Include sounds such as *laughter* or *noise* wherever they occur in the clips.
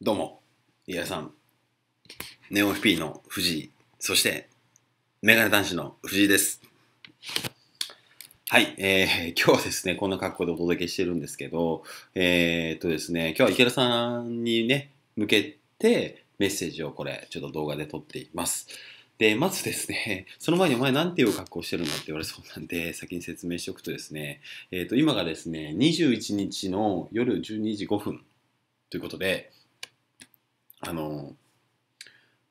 どうも、いやさん、ネオ FP の藤井、そして、メガネ男子の藤井です。はい、えー、今日はですね、こんな格好でお届けしてるんですけど、えー、っとですね、今日は池田さんにね、向けてメッセージをこれ、ちょっと動画で撮っています。で、まずですね、その前にお前なんていう格好してるのって言われそうなんで、先に説明しておくとですね、えっ、ー、と、今がですね、21日の夜12時5分ということで、あの、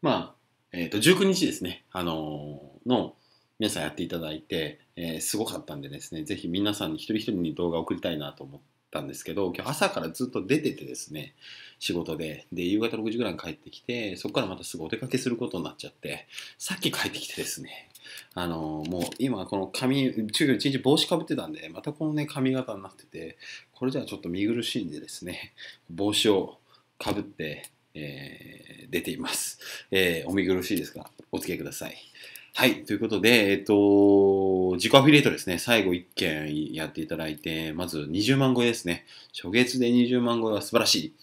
まあ、えっ、ー、と、19日ですね、あの、の、皆さんやっていただいて、えー、すごかったんでですね、ぜひ皆さんに一人一人に動画を送りたいなと思ったんですけど、今日朝からずっと出ててですね、仕事で、で、夕方6時ぐらいに帰ってきて、そこからまたすぐお出かけすることになっちゃって、さっき帰ってきてですね、あのー、もう今この髪、1日帽子かぶってたんで、またこのね、髪型になってて、これじゃあちょっと見苦しいんでですね、帽子をかぶって、えー、出ています。えー、お見苦しいですが、お付き合いください。はい。ということで、えっ、と、自己アフィリエイトですね。最後1件やっていただいて、まず20万超えですね。初月で20万超えは素晴らしい。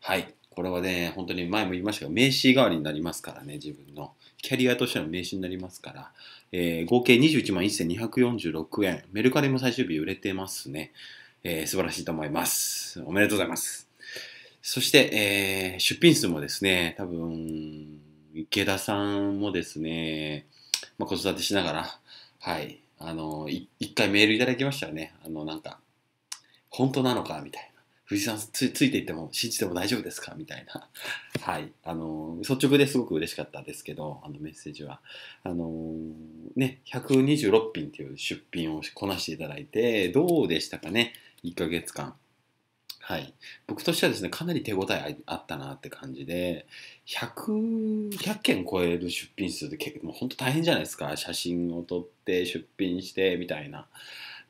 はい。これはね、本当に前も言いましたが、名刺代わりになりますからね、自分の。キャリアとしての名刺になりますから、えー、合計21万1246円。メルカリも最終日売れてますね。えー、素晴らしいと思います。おめでとうございます。そして、えー、出品数もですね、多分、池田さんもですね、まあ、子育てしながら、はい、あの、一回メールいただきましたよね。あの、なんか、本当なのかみたいな。藤井さつついていっても信じても大丈夫ですかみたいな。はい。あの、率直ですごく嬉しかったですけど、あのメッセージは。あの、ね、126品という出品をこなしていただいて、どうでしたかね ?1 ヶ月間。はい、僕としてはですねかなり手応えあったなって感じで 100, 100件超える出品数って結構もう本当大変じゃないですか写真を撮って出品してみたいな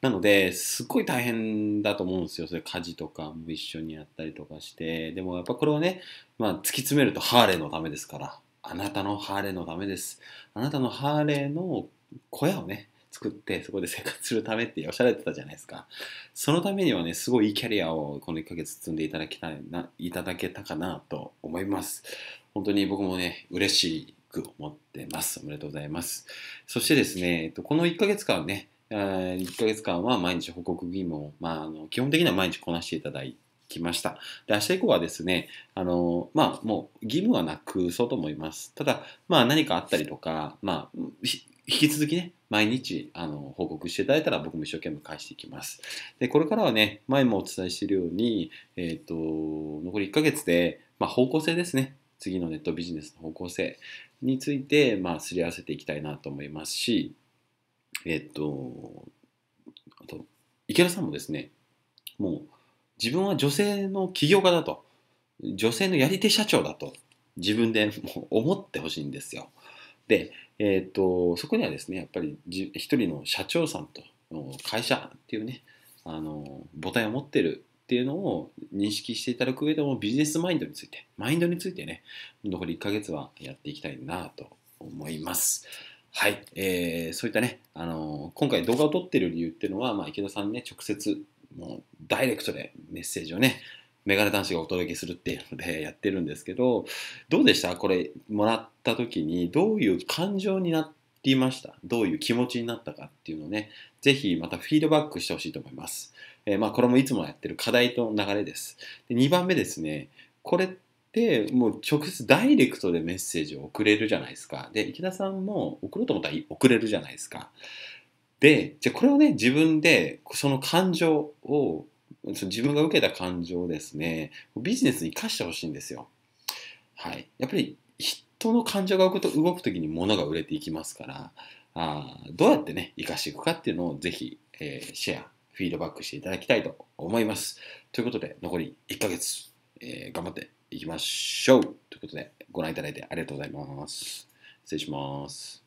なのですっごい大変だと思うんですよそれ家事とかも一緒にやったりとかしてでもやっぱこれをね、まあ、突き詰めるとハーレーのためですからあなたのハーレーのためですあなたのハーレーの小屋をね作ってそこで生活するためっておっしゃられてたじゃないですかそのためにはねすごいいいキャリアをこの1ヶ月積んでいただたないただけたかなと思います本当に僕もね嬉しく思ってますおめでとうございますそしてですねこの1ヶ月間ね1ヶ月間は毎日報告義務を、まあ、あの基本的には毎日こなしていただいてきました。で、明日以降はですね、あの、まあ、もう義務はなくそうと思います。ただ、まあ、何かあったりとか、まあ、引き続きね、毎日あの報告していただいたら僕も一生懸命返していきます。で、これからはね、前もお伝えしているように、えっ、ー、と、残り1ヶ月で、まあ、方向性ですね。次のネットビジネスの方向性について、まあ、すり合わせていきたいなと思いますし、えっ、ー、と、あと、池田さんもですね、もう自分は女性の起業家だと、女性のやり手社長だと、自分でもう思ってほしいんですよ。で、えーと、そこにはですねやっぱり一人の社長さんと会社っていうねあの母体を持ってるっていうのを認識していただく上でもビジネスマインドについてマインドについてね残り1ヶ月はやっていきたいなと思います。はい、えー、そういったね、あの今回動画を撮ってる理由っていうのは、まあ、池田さんにね直接もうダイレクトでメッセージをねメガネ男子がお届けするっていうので *laughs* やってるんですけど、どうでしたこれもらった時に、どういう感情になりましたどういう気持ちになったかっていうのをね、ぜひまたフィードバックしてほしいと思います。えー、まあこれもいつもやってる課題と流れです。で2番目ですね、これってもう直接ダイレクトでメッセージを送れるじゃないですか。で、池田さんも送ろうと思ったら送れるじゃないですか。で、じゃあこれをね、自分でその感情を自分が受けた感情をですね、ビジネスに生かしてほしいんですよ。はい。やっぱり人の感情が動くと動く時に物が売れていきますから、あどうやってね、生かしていくかっていうのをぜひ、えー、シェア、フィードバックしていただきたいと思います。ということで、残り1ヶ月、えー、頑張っていきましょうということで、ご覧いただいてありがとうございます。失礼します。